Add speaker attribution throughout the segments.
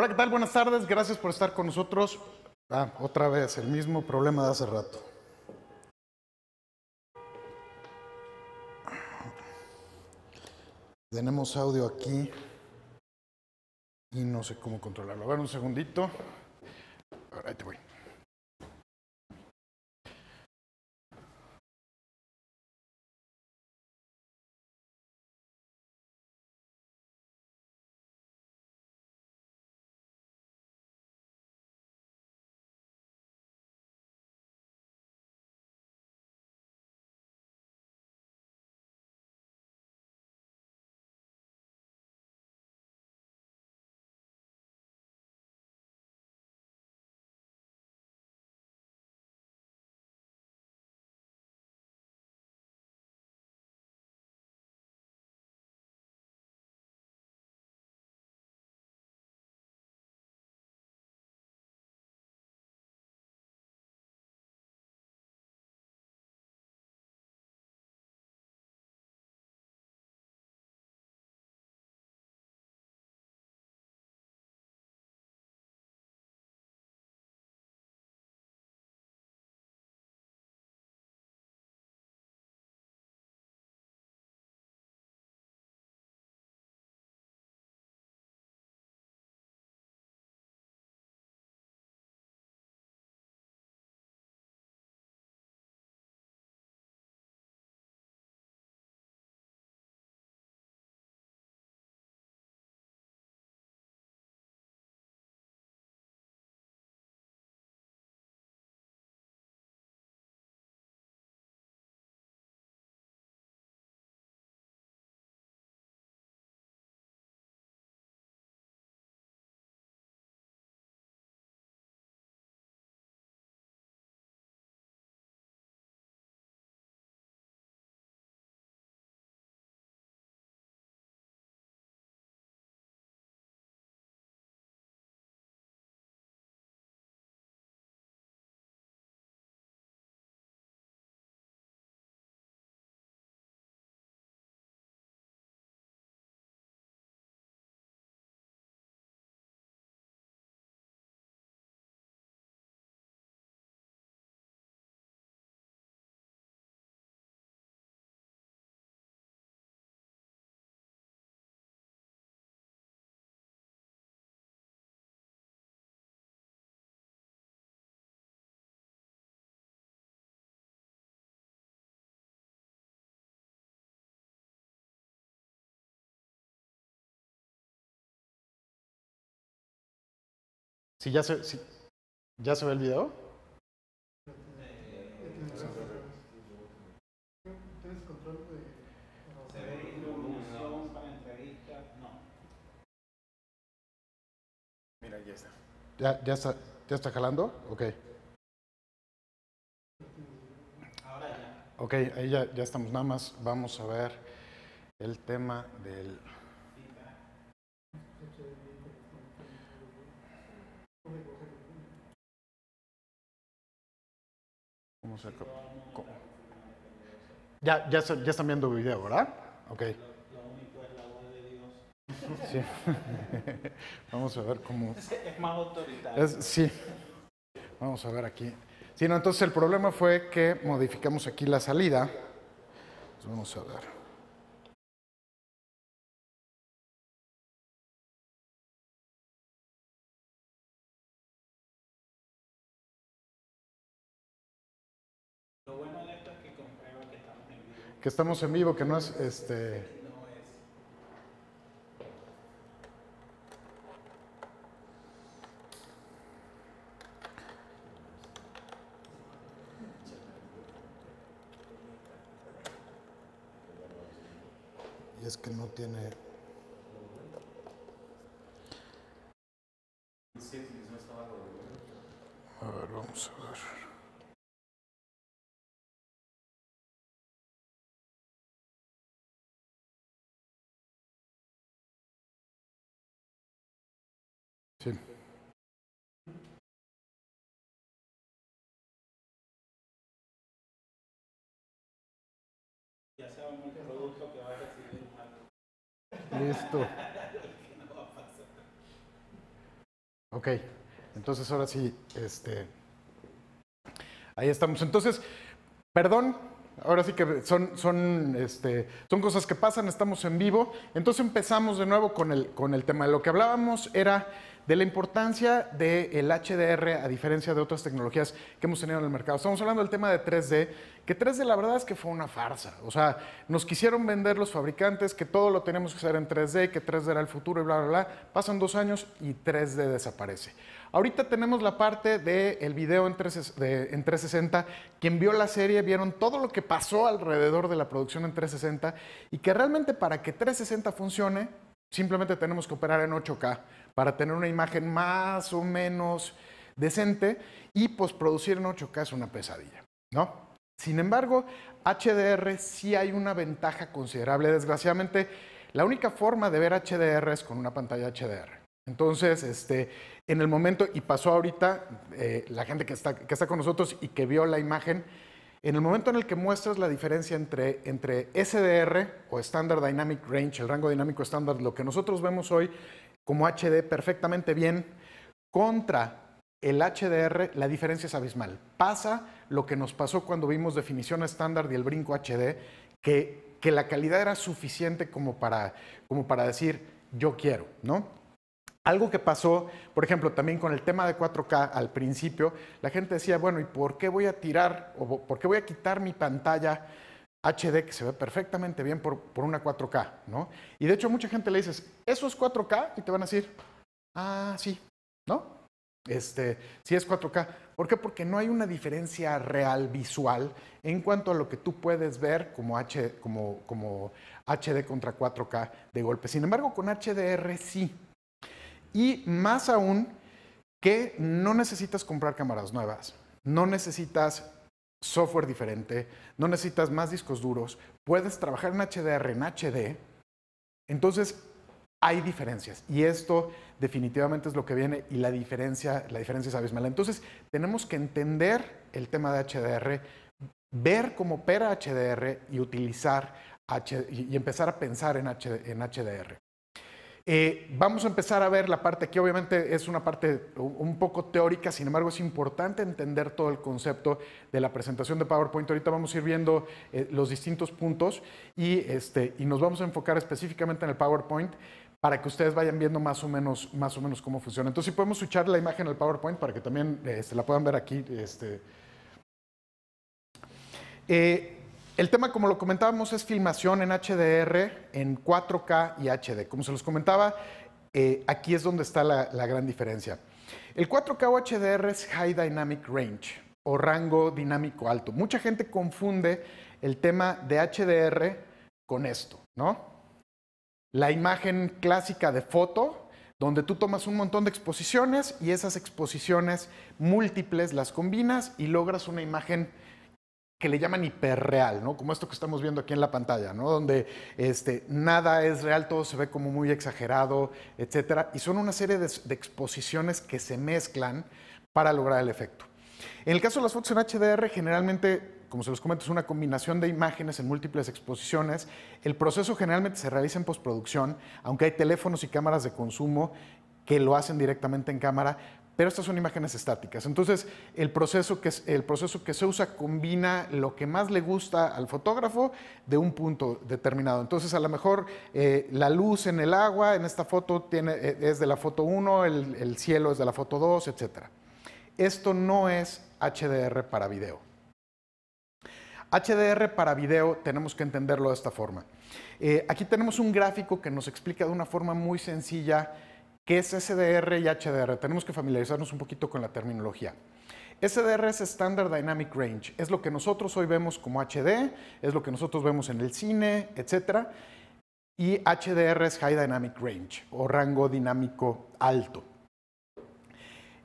Speaker 1: Hola, ¿qué tal? Buenas tardes, gracias por estar con nosotros. Ah, otra vez, el mismo problema de hace rato. Tenemos audio aquí y no sé cómo controlarlo. A ver, un segundito. Ahora te voy.
Speaker 2: Si ya se, ¿Ya se ve el video? ¿Tienes control de.? ¿Se ve iluminación para entrevista? No.
Speaker 1: Mira, ya está. ¿Ya, ya, está, ya está jalando? Ok. Ahora ya. Ok, ahí ya, ya estamos. Nada más vamos a ver el tema del. Ya, ya, están viendo video, ¿verdad? Ok. Vamos a ver cómo. Es más autoritario. sí. Vamos a ver aquí. Sí, entonces el problema fue que modificamos aquí la salida. vamos a ver. que estamos en vivo, que no es este, Listo. Ok, entonces ahora sí, este, ahí estamos. Entonces, perdón, ahora sí que son, son, este, son cosas que pasan, estamos en vivo. Entonces empezamos de nuevo con el, con el tema. Lo que hablábamos era de la importancia del HDR a diferencia de otras tecnologías que hemos tenido en el mercado. Estamos hablando del tema de 3D, que 3D la verdad es que fue una farsa. O sea, nos quisieron vender los fabricantes que todo lo tenemos que hacer en 3D, que 3D era el futuro y bla, bla, bla. Pasan dos años y 3D desaparece. Ahorita tenemos la parte del video en, en 360. Quien vio la serie vieron todo lo que pasó alrededor de la producción en 360 y que realmente para que 360 funcione, simplemente tenemos que operar en 8K para tener una imagen más o menos decente y pues, producir en 8K es una pesadilla, ¿no? Sin embargo, HDR sí hay una ventaja considerable. Desgraciadamente, la única forma de ver HDR es con una pantalla HDR. Entonces, este, en el momento, y pasó ahorita, eh, la gente que está, que está con nosotros y que vio la imagen, en el momento en el que muestras la diferencia entre, entre SDR o Standard Dynamic Range, el rango dinámico estándar, lo que nosotros vemos hoy, como HD perfectamente bien contra el HDR, la diferencia es abismal. Pasa lo que nos pasó cuando vimos definición estándar y el brinco HD, que, que la calidad era suficiente como para, como para decir yo quiero, ¿no? Algo que pasó, por ejemplo, también con el tema de 4K al principio, la gente decía, bueno, ¿y por qué voy a tirar o por qué voy a quitar mi pantalla HD que se ve perfectamente bien por, por, una 4K, ¿no? Y de hecho mucha gente le dices, eso es 4K y te van a decir, ah, sí, ¿no? Este, sí es 4K. ¿Por qué? Porque no hay una diferencia real visual en cuanto a lo que tú puedes ver como, H, como HD contra 4K de golpe. Sin embargo, con HDR sí. Y más aún que no necesitas comprar cámaras nuevas, no necesitas software diferente, no necesitas más discos duros, puedes trabajar en HDR, en HD. Entonces, hay diferencias y esto definitivamente es lo que viene y la diferencia, la diferencia es abismal. Entonces, tenemos que entender el tema de HDR, ver cómo opera HDR y utilizar y empezar a pensar en HDR. Eh, vamos a empezar a ver la parte que obviamente es una parte un poco teórica, sin embargo es importante entender todo el concepto de la presentación de PowerPoint. Ahorita vamos a ir viendo eh, los distintos puntos y, este, y nos vamos a enfocar específicamente en el PowerPoint para que ustedes vayan viendo más o menos, más o menos cómo funciona. Entonces, si podemos escuchar la imagen al PowerPoint para que también se este, la puedan ver aquí. Este. Eh, el tema, como lo comentábamos, es filmación en HDR, en 4K y HD. Como se los comentaba, eh, aquí es donde está la, la gran diferencia. El 4K o HDR es High Dynamic Range o rango dinámico alto. Mucha gente confunde el tema de HDR con esto, ¿no? La imagen clásica de foto, donde tú tomas un montón de exposiciones y esas exposiciones múltiples las combinas y logras una imagen que le llaman hiperreal, ¿no? Como esto que estamos viendo aquí en la pantalla, ¿no? Donde este, nada es real, todo se ve como muy exagerado, etcétera. Y son una serie de, de exposiciones que se mezclan para lograr el efecto. En el caso de las fotos en HDR, generalmente como se los comento, es una combinación de imágenes en múltiples exposiciones. El proceso generalmente se realiza en postproducción, aunque hay teléfonos y cámaras de consumo que lo hacen directamente en cámara, pero estas son imágenes estáticas. Entonces, el proceso, que, se usa combina lo que más le gusta al fotógrafo de un punto determinado. Entonces, a lo mejor eh, la luz en el agua, en esta foto eh, es de la foto 1, el, cielo es de la foto 2, etc. Esto no es HDR para video. HDR para video tenemos que entenderlo de esta forma. Eh, aquí tenemos un gráfico que nos explica de una forma muy sencilla ¿Qué es SDR y HDR? Tenemos que familiarizarnos un poquito con la terminología. SDR es Standard Dynamic Range, es lo que nosotros hoy vemos como HD, es lo que nosotros vemos en el cine, etc. Y HDR es High Dynamic Range o rango dinámico alto.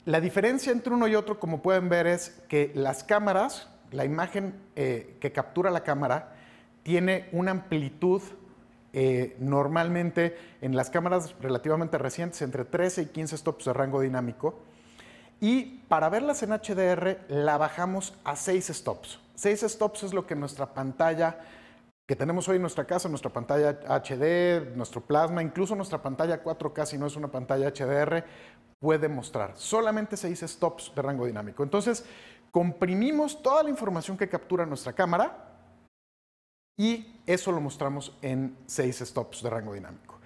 Speaker 1: La diferencia entre uno y otro, como pueden ver, es que las cámaras, la imagen eh, que captura la cámara, tiene una amplitud eh, normalmente en las cámaras relativamente recientes entre 13 y 15 stops de rango dinámico. Y para verlas en HDR la bajamos a 6 stops. 6 stops es lo que nuestra pantalla que tenemos hoy en nuestra casa, nuestra pantalla HD, nuestro plasma, incluso nuestra pantalla 4K, si no es una pantalla HDR, puede mostrar. Solamente 6 stops de rango dinámico. Entonces, comprimimos toda la información que captura nuestra cámara y eso lo mostramos en seis stops de rango dinámico.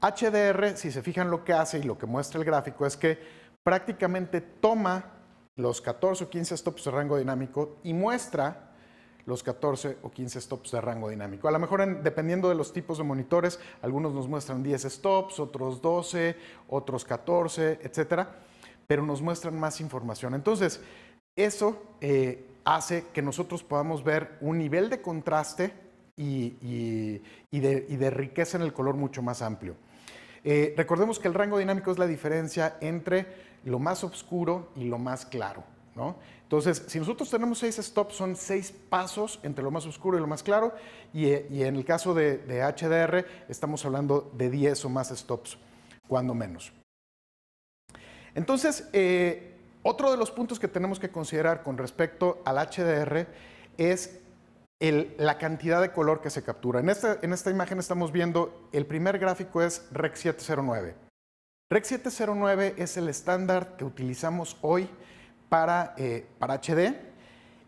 Speaker 1: HDR, si se fijan lo que hace y lo que muestra el gráfico, es que prácticamente toma los 14 o 15 stops de rango dinámico y muestra los 14 o 15 stops de rango dinámico. A lo mejor dependiendo de los tipos de monitores, algunos nos muestran 10 stops, otros 12, otros 14, etcétera, pero nos muestran más información. Entonces, eso eh, hace que nosotros podamos ver un nivel de contraste y, de, riqueza en el color mucho más amplio. Eh, recordemos que el rango dinámico es la diferencia entre lo más oscuro y lo más claro. Entonces, si nosotros tenemos seis stops, son seis pasos entre lo más oscuro y lo más claro, y, eh, en el caso de, HDR estamos hablando de 10 o más stops, cuando menos. Entonces, eh, otro de los puntos que tenemos que considerar con respecto al HDR es la cantidad de color que se captura. Este, en esta, imagen estamos viendo, el primer gráfico es REC 709. REC 709 es el estándar que utilizamos hoy para, HD. Eh,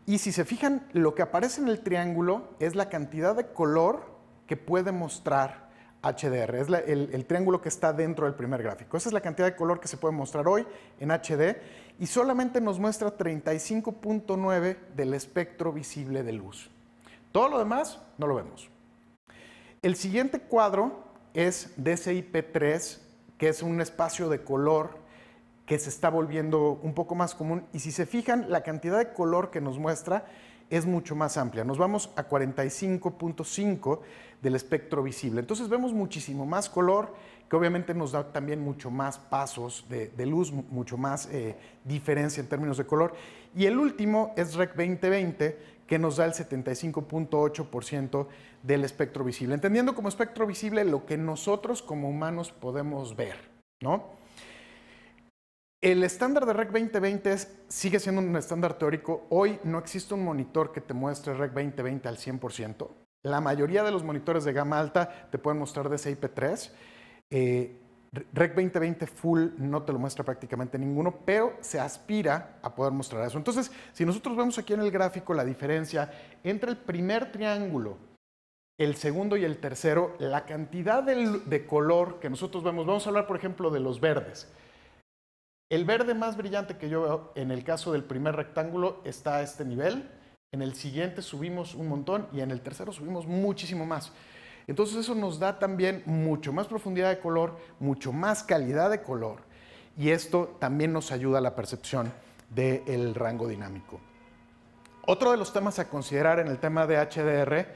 Speaker 1: y si se fijan, lo que aparece en el triángulo es la cantidad de color que puede mostrar HDR. Es el, el, triángulo que está dentro del primer gráfico. Esa es la cantidad de color que se puede mostrar hoy en HD y solamente nos muestra 35.9 del espectro visible de luz. Todo lo demás no lo vemos. El siguiente cuadro es p 3 que es un espacio de color que se está volviendo un poco más común. Y si se fijan, la cantidad de color que nos muestra es mucho más amplia. Nos vamos a 45.5 del espectro visible. Entonces vemos muchísimo más color, que obviamente nos da también mucho más pasos de, luz, mucho más eh, diferencia en términos de color. Y el último es REC 2020, que nos da el 75.8% del espectro visible. Entendiendo como espectro visible lo que nosotros como humanos podemos ver, ¿no? El estándar de REC 2020 sigue siendo un estándar teórico. Hoy no existe un monitor que te muestre REC 2020 al 100%. La mayoría de los monitores de gama alta te pueden mostrar de p 3 Rec 2020 full no te lo muestra prácticamente ninguno, pero se aspira a poder mostrar eso. Entonces, si nosotros vemos aquí en el gráfico la diferencia entre el primer triángulo, el segundo y el tercero, la cantidad de, color que nosotros vemos, vamos a hablar por ejemplo de los verdes. El verde más brillante que yo veo en el caso del primer rectángulo está a este nivel, en el siguiente subimos un montón y en el tercero subimos muchísimo más. Entonces eso nos da también mucho más profundidad de color, mucho más calidad de color y esto también nos ayuda a la percepción del rango dinámico. Otro de los temas a considerar en el tema de HDR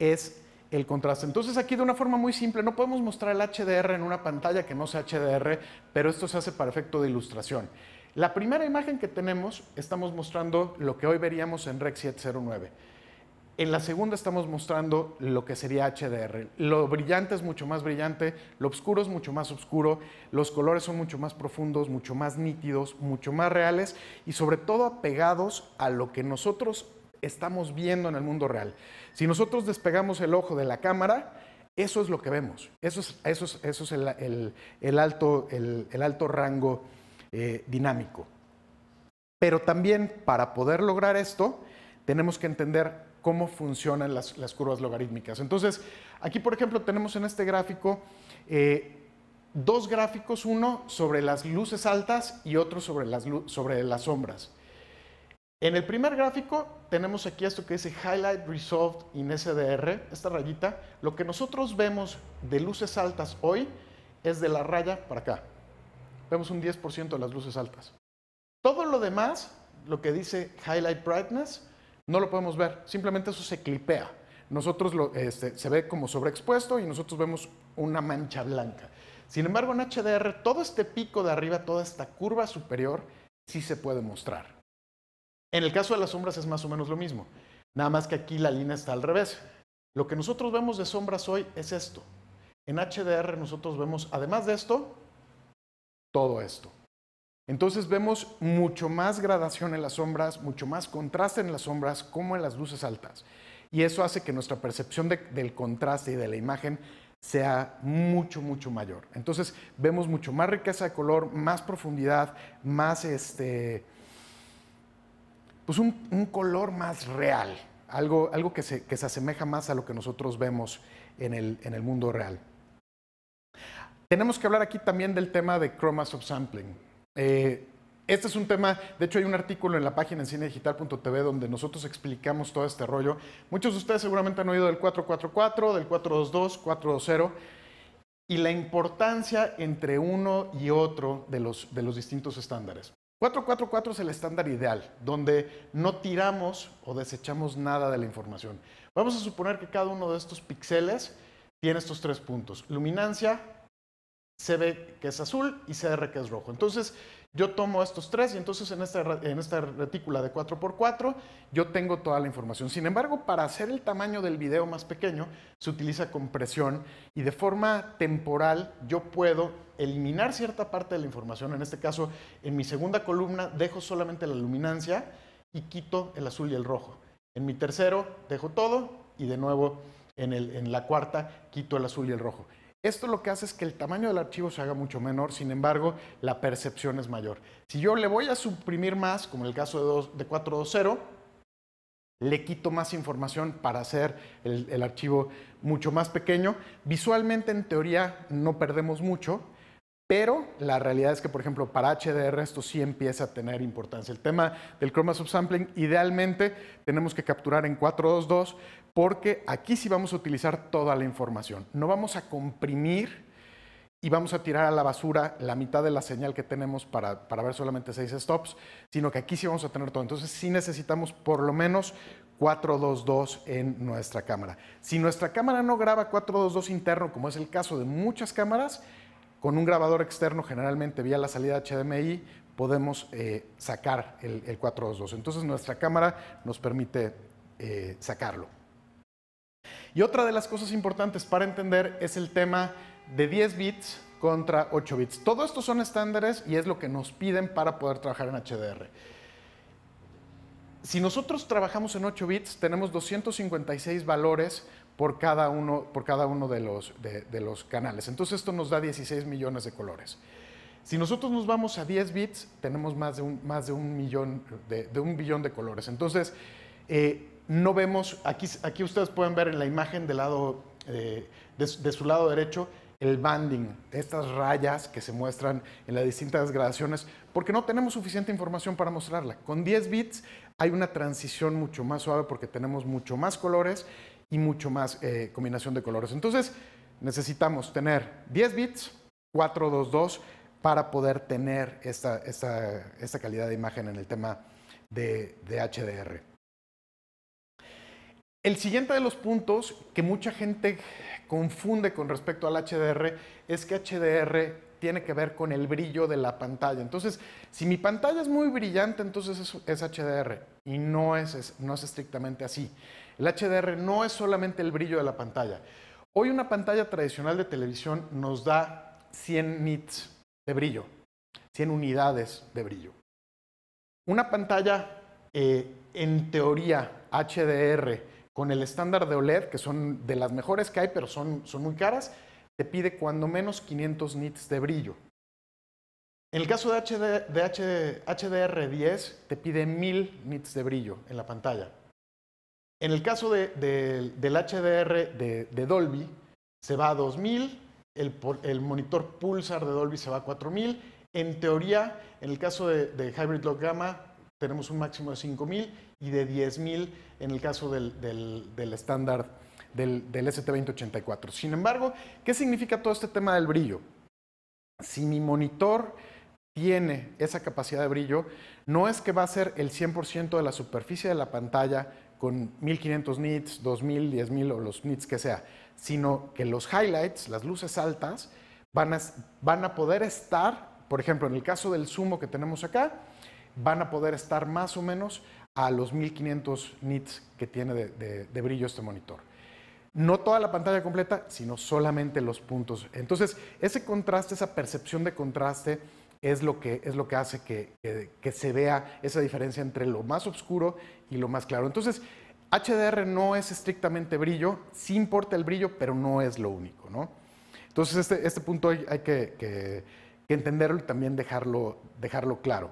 Speaker 1: es el contraste. Entonces aquí de una forma muy simple, no podemos mostrar el HDR en una pantalla que no sea HDR, pero esto se hace para efecto de ilustración. La primera imagen que tenemos, estamos mostrando lo que hoy veríamos en Rec 709. En la segunda estamos mostrando lo que sería HDR. Lo brillante es mucho más brillante, lo oscuro es mucho más oscuro, los colores son mucho más profundos, mucho más nítidos, mucho más reales y sobre todo apegados a lo que nosotros estamos viendo en el mundo real. Si nosotros despegamos el ojo de la cámara, eso es lo que vemos, eso es, el, alto, rango eh, dinámico. Pero también para poder lograr esto, tenemos que entender cómo funcionan las, curvas logarítmicas. Entonces, aquí, por ejemplo, tenemos en este gráfico eh, dos gráficos, uno sobre las luces altas y otro sobre las, sobre las sombras. En el primer gráfico tenemos aquí esto que dice Highlight Resolved in SDR, esta rayita. Lo que nosotros vemos de luces altas hoy es de la raya para acá. Vemos un 10% de las luces altas. Todo lo demás, lo que dice Highlight Brightness, no lo podemos ver, simplemente eso se clipea. Nosotros lo, este, se ve como sobreexpuesto y nosotros vemos una mancha blanca. Sin embargo, en HDR, todo este pico de arriba, toda esta curva superior, sí se puede mostrar. En el caso de las sombras es más o menos lo mismo, nada más que aquí la línea está al revés. Lo que nosotros vemos de sombras hoy es esto. En HDR nosotros vemos, además de esto, todo esto. Entonces vemos mucho más gradación en las sombras, mucho más contraste en las sombras como en las luces altas. Y eso hace que nuestra percepción del contraste y de la imagen sea mucho, mucho mayor. Entonces vemos mucho más riqueza de color, más profundidad, más este, pues un, color más real, algo, que, se, asemeja más a lo que nosotros vemos en el, en el mundo real. Tenemos que hablar aquí también del tema de chroma subsampling. Eh, este es un tema, de hecho hay un artículo en la página en cinedigital.tv donde nosotros explicamos todo este rollo. Muchos de ustedes seguramente han oído del 444, del 422, 420 y la importancia entre uno y otro de los, de los distintos estándares. 444 es el estándar ideal, donde no tiramos o desechamos nada de la información. Vamos a suponer que cada uno de estos píxeles tiene estos tres puntos, luminancia, ve que es azul y CR que es rojo. Entonces yo tomo estos tres y entonces en esta, en esta retícula de 4x4 yo tengo toda la información. Sin embargo, para hacer el tamaño del video más pequeño se utiliza compresión y de forma temporal yo puedo eliminar cierta parte de la información. En este caso, en mi segunda columna dejo solamente la luminancia y quito el azul y el rojo. En mi tercero dejo todo y de nuevo en, el, en la cuarta quito el azul y el rojo. Esto lo que hace es que el tamaño del archivo se haga mucho menor, sin embargo, la percepción es mayor. Si yo le voy a suprimir más, como en el caso de, 420, le quito más información para hacer el, archivo mucho más pequeño. Visualmente, en teoría, no perdemos mucho, pero la realidad es que, por ejemplo, para HDR esto sí empieza a tener importancia. El tema del Chroma subsampling, idealmente tenemos que capturar en 422 porque aquí sí vamos a utilizar toda la información. No vamos a comprimir y vamos a tirar a la basura la mitad de la señal que tenemos para, para ver solamente 6 stops, sino que aquí sí vamos a tener todo. Entonces sí necesitamos por lo menos 422 en nuestra cámara. Si nuestra cámara no graba 422 interno, como es el caso de muchas cámaras, con un grabador externo, generalmente vía la salida HDMI, podemos eh, sacar el, 422. Entonces nuestra cámara nos permite eh, sacarlo. Y otra de las cosas importantes para entender es el tema de 10 bits contra 8 bits. Todo esto son estándares y es lo que nos piden para poder trabajar en HDR. Si nosotros trabajamos en 8 bits, tenemos 256 valores por cada uno, por cada uno de, los, de, los canales. Entonces esto nos da 16 millones de colores. Si nosotros nos vamos a 10 bits, tenemos más de un, más de un, millón, de, un billón de colores. Entonces, eh, no vemos, aquí, aquí ustedes pueden ver en la imagen lado, eh, de, de, su lado derecho, el banding, estas rayas que se muestran en las distintas gradaciones, porque no tenemos suficiente información para mostrarla. Con 10 bits hay una transición mucho más suave porque tenemos mucho más colores y mucho más eh, combinación de colores. Entonces, necesitamos tener 10 bits, 422, para poder tener esta, calidad de imagen en el tema de HDR. El siguiente de los puntos que mucha gente confunde con respecto al HDR es que HDR tiene que ver con el brillo de la pantalla. Entonces, si mi pantalla es muy brillante, entonces es, HDR y no es, no es estrictamente así. El HDR no es solamente el brillo de la pantalla. Hoy una pantalla tradicional de televisión nos da 100 nits de brillo, 100 unidades de brillo. Una pantalla eh, en teoría HDR con el estándar de OLED, que son de las mejores que hay, pero son muy caras, te pide cuando menos 500 nits de brillo. En el caso de, de HDR10 te pide 1000 nits de brillo en la pantalla. En el caso del HDR de, Dolby se va a 2000, el, monitor Pulsar de Dolby se va a 4000. En teoría, en el caso de, Hybrid Log Gamma tenemos un máximo de 5000 y de 10000 en el caso del estándar del, ST2084. Sin embargo, ¿qué significa todo este tema del brillo? Si mi monitor tiene esa capacidad de brillo, no es que va a ser el 100% de la superficie de la pantalla con 1500 nits, 2000, 10000 o los nits que sea, sino que los highlights, las luces altas, van a, poder estar, por ejemplo, en el caso del sumo que tenemos acá, van a poder estar más o menos a los 1500 nits que tiene de brillo este monitor no toda la pantalla completa, sino solamente los puntos. Entonces, ese contraste, esa percepción de contraste es lo que, es lo que hace que, se vea esa diferencia entre lo más oscuro y lo más claro. Entonces, HDR no es estrictamente brillo, sí importa el brillo, pero no es lo único, Entonces, este, este, punto hay, que, entenderlo y también dejarlo claro.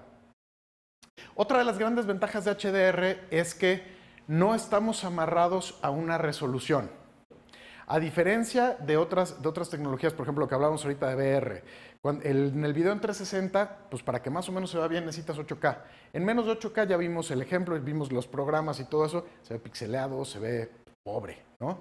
Speaker 1: Otra de las grandes ventajas de HDR es que no estamos amarrados a una resolución. A diferencia de otras, de otras tecnologías, por ejemplo, lo que hablábamos ahorita de VR, en el video en 360, pues para que más o menos se vea bien necesitas 8K. En menos de 8K ya vimos el ejemplo, vimos los programas y todo eso, se ve pixelado, se ve pobre, ¿no?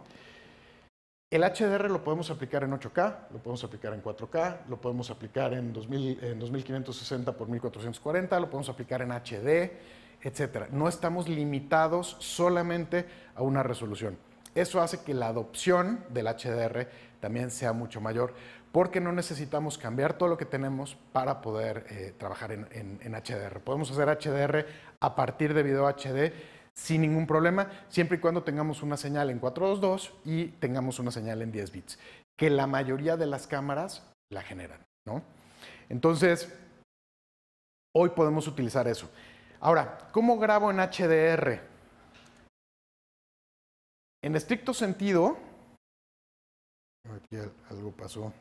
Speaker 1: El HDR lo podemos aplicar en 8K, lo podemos aplicar en 4K, lo podemos aplicar en, 2000, en 2560 por 1440, lo podemos aplicar en HD, etc. No estamos limitados solamente a una resolución. Eso hace que la adopción del HDR también sea mucho mayor, porque no necesitamos cambiar todo lo que tenemos para poder eh, trabajar en, en, HDR. Podemos hacer HDR a partir de video HD sin ningún problema, siempre y cuando tengamos una señal en 422 y tengamos una señal en 10 bits, que la mayoría de las cámaras la generan, ¿no? Entonces, hoy podemos utilizar eso. Ahora, ¿cómo grabo en HDR? En estricto sentido,
Speaker 2: aquí algo pasó.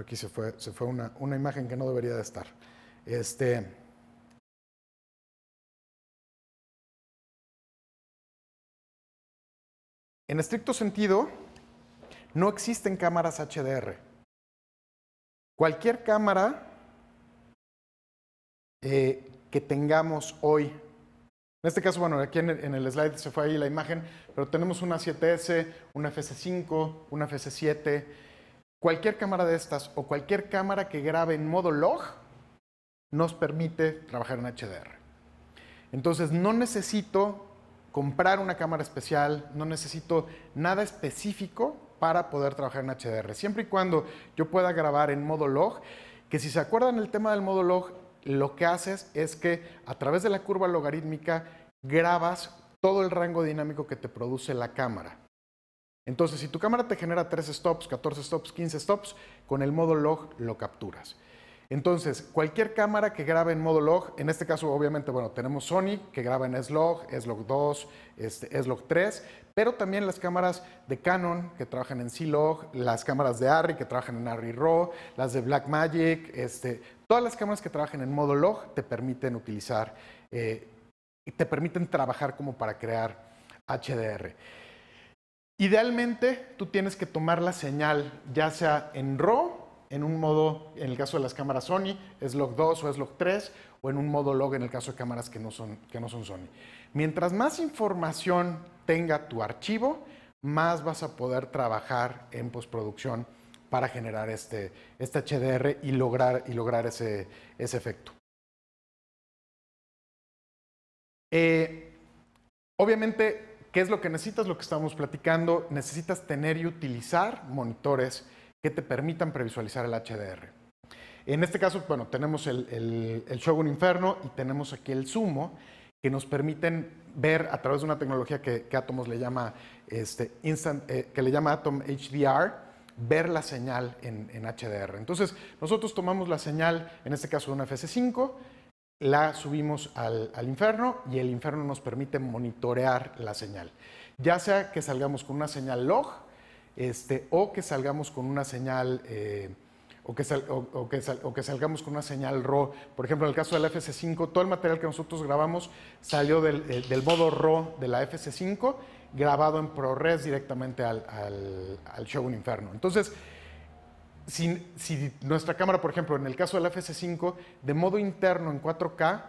Speaker 2: aquí se fue, se fue una, imagen que no debería de estar. Este,
Speaker 1: en estricto sentido, no existen cámaras HDR. Cualquier cámara eh, que tengamos hoy en este caso, bueno, aquí en el, slide se fue ahí la imagen, pero tenemos una 7S, una FS5, una FS7. Cualquier cámara de estas o cualquier cámara que grabe en modo log nos permite trabajar en HDR. Entonces, no necesito comprar una cámara especial, no necesito nada específico para poder trabajar en HDR, siempre y cuando yo pueda grabar en modo log, que si se acuerdan el tema del modo log lo que haces es que a través de la curva logarítmica grabas todo el rango dinámico que te produce la cámara. Entonces, si tu cámara te genera 3 stops, 14 stops, 15 stops, con el modo log lo capturas. Entonces, cualquier cámara que grabe en modo log, en este caso obviamente, bueno, tenemos Sony que graba en S-Log, S-Log 2, este, S-Log 3, pero también las cámaras de Canon que trabajan en C-Log, las cámaras de Arri que trabajan en Arri RAW, las de Blackmagic, este, Todas las cámaras que trabajan en modo log te permiten utilizar eh, y te permiten trabajar como para crear HDR. Idealmente, tú tienes que tomar la señal ya sea en RAW, en un modo, en el caso de las cámaras Sony, es log 2 o Slog 3, o en un modo log en el caso de cámaras que no son Sony. Mientras más información tenga tu archivo, más vas a poder trabajar en postproducción para generar este, este HDR y lograr, y lograr ese, efecto. Eh, obviamente, ¿qué es lo que necesitas? Lo que estamos platicando, necesitas tener y utilizar monitores que te permitan previsualizar el HDR. En este caso, bueno, tenemos el, Shogun Inferno y tenemos aquí el Sumo, que nos permiten ver a través de una tecnología que, Atomos le llama, este, eh, que le llama Atom HDR, ver la señal en, HDR. Entonces, nosotros tomamos la señal, en este caso de una FS5, la subimos al, inferno y el inferno nos permite monitorear la señal. Ya sea que salgamos con una señal log este, o que salgamos con una señal... Eh, o que, salgamos con una señal RAW. Por ejemplo, en el caso de la FC5, todo el material que nosotros grabamos salió del, eh, modo RAW de la FC5 grabado en ProRes directamente al, al, Shogun Inferno. Entonces, si, nuestra cámara, por ejemplo, en el caso del FS5, de modo interno en 4K,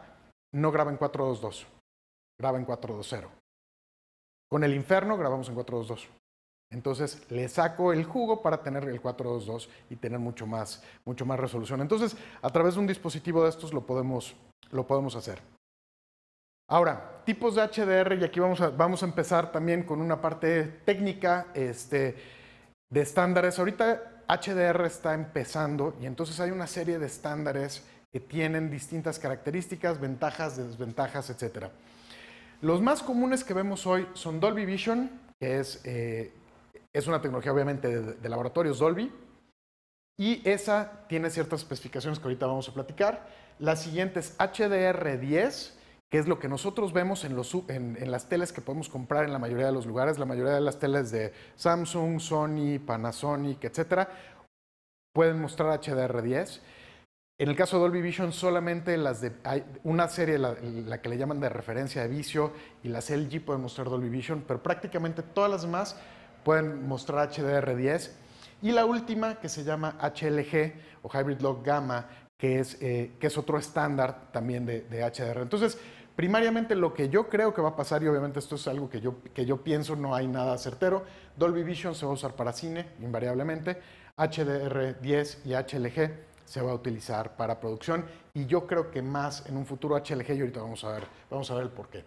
Speaker 1: no graba en 422, graba en 420. Con el Inferno grabamos en 422. Entonces le saco el jugo para tener el 422 y tener mucho más, resolución. Entonces, a través de un dispositivo de estos lo podemos hacer. Ahora, tipos de HDR, y aquí vamos a, a empezar también con una parte técnica este, de estándares. Ahorita HDR está empezando y entonces hay una serie de estándares que tienen distintas características, ventajas, desventajas, etc. Los más comunes que vemos hoy son Dolby Vision, que es, eh, una tecnología obviamente de laboratorios Dolby, y esa tiene ciertas especificaciones que ahorita vamos a platicar. La siguiente es HDR10, que es lo que nosotros vemos en, las teles que podemos comprar en la mayoría de los lugares, la mayoría de las teles de Samsung, Sony, Panasonic, etcétera, pueden mostrar HDR10. En el caso de Dolby Vision, solamente las de. una serie, la, que le llaman de referencia de vicio, y las LG pueden mostrar Dolby Vision, pero prácticamente todas las demás pueden mostrar HDR10. Y la última, que se llama HLG o Hybrid Log Gamma, que es, eh, que es otro estándar también de, HDR. Entonces, Primariamente lo que yo creo que va a pasar, y obviamente esto es algo que yo, que yo pienso, no hay nada certero, Dolby Vision se va a usar para cine, invariablemente, HDR10 y HLG se va a utilizar para producción, y yo creo que más en un futuro HLG, y ahorita vamos a ver, vamos a ver el por qué.